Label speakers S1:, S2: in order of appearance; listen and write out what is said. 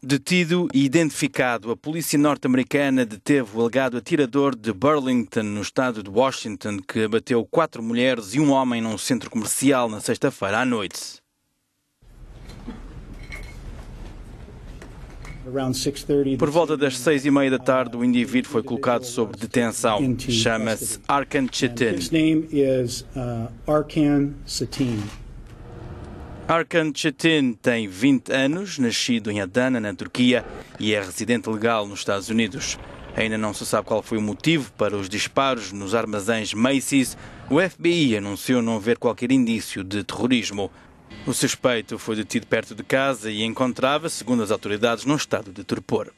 S1: Detido e identificado, a polícia norte-americana deteve o alegado atirador de Burlington, no estado de Washington, que abateu quatro mulheres e um homem num centro comercial na sexta-feira à noite. Por volta das seis e meia da tarde, o indivíduo foi colocado sob detenção. Chama-se Arkan Chatin. Arkan Chetin tem 20 anos, nascido em Adana, na Turquia, e é residente legal nos Estados Unidos. Ainda não se sabe qual foi o motivo para os disparos nos armazéns Macy's. O FBI anunciou não haver qualquer indício de terrorismo. O suspeito foi detido perto de casa e encontrava, segundo as autoridades, num estado de torpor.